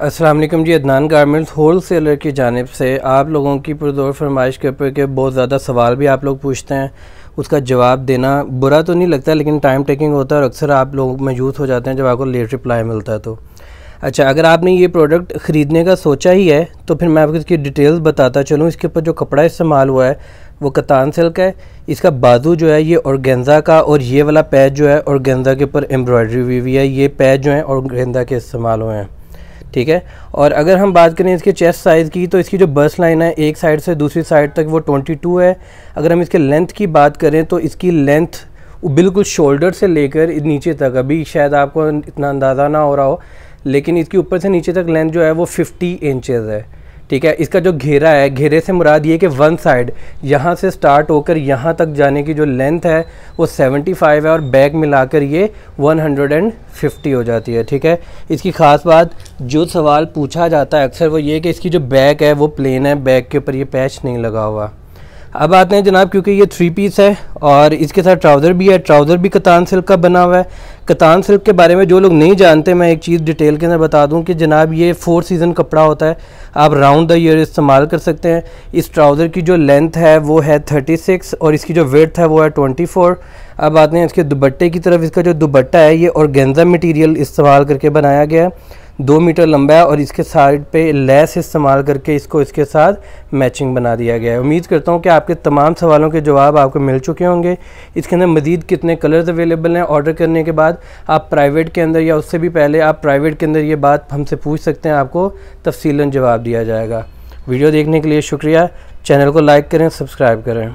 Aslam ji Adnan garments wholesaler की जानब से आप लोगों की पुरजोर फरमाइश के ऊपर के बहुत ज़्यादा सवाल भी आप लोग पूछते हैं उसका जवाब देना बुरा तो नहीं लगता लेकिन टाइम टेकिंग होता है और अक्सर आप लोग मयूस हो जाते हैं जब आपको लेट रिप्लाई मिलता है तो अच्छा अगर आपने ये प्रोडक्ट ख़रीदने का सोचा ही है तो फिर मैं आपको इसकी डिटेल्स बताता चलूँ इसके ऊपर जो कपड़ा इस्तेमाल हुआ है वो कतान सिल्क है इसका बाजू जो है ये औरगेंजा का और ये वाला पैच जो है औरगेंजा के ऊपर एम्ब्रॉयडरी हुई हुई है ये पैच जो है औरगेंजा के इस्तेमाल हुए हैं ठीक है और अगर हम बात करें इसके चेस्ट साइज़ की तो इसकी जो बस लाइन है एक साइड से दूसरी साइड तक वो 22 है अगर हम इसके लेंथ की बात करें तो इसकी लेंथ बिल्कुल शोल्डर से लेकर नीचे तक अभी शायद आपको इतना अंदाज़ा ना हो रहा हो लेकिन इसके ऊपर से नीचे तक लेंथ जो है वो 50 इंचेस है ठीक है इसका जो घेरा है घेरे से मुराद ये कि वन साइड यहाँ से स्टार्ट होकर यहाँ तक जाने की जो लेंथ है वो 75 है और बैक मिलाकर ये 150 हो जाती है ठीक है इसकी ख़ास बात जो सवाल पूछा जाता है अक्सर वो ये कि इसकी जो बैक है वो प्लेन है बैक के ऊपर ये पैच नहीं लगा हुआ अब आते हैं जनाब क्योंकि ये थ्री पीस है और इसके साथ ट्राउज़र भी है ट्राउज़र भी कतान सिल्क का बना हुआ है कतान सिल्क के बारे में जो लोग नहीं जानते मैं एक चीज़ डिटेल के अंदर बता दूं कि जनाब ये फोर सीज़न कपड़ा होता है आप राउंड द ईयर इस्तेमाल कर सकते हैं इस ट्राउज़र की जो लेंथ है वो है थर्टी सिक्स और इसकी जो वेथ है वो है ट्वेंटी फोर अब आते हैं इसके दुपट्टे की तरफ इसका जो दुपट्टा है ये और गेंजा मटीरियल इस्तेमाल करके बनाया गया है दो मीटर लंबा है और इसके साइड पे लेस इस्तेमाल करके इसको इसके साथ मैचिंग बना दिया गया है उम्मीद करता हूँ कि आपके तमाम सवालों के जवाब आपको मिल चुके होंगे इसके अंदर मजीद कितने कलर्स अवेलेबल हैं ऑर्डर करने के बाद आप प्राइवेट के अंदर या उससे भी पहले आप प्राइवेट के अंदर ये बात हमसे पूछ सकते हैं आपको तफसीला जवाब दिया जाएगा वीडियो देखने के लिए शुक्रिया चैनल को लाइक करें सब्सक्राइब करें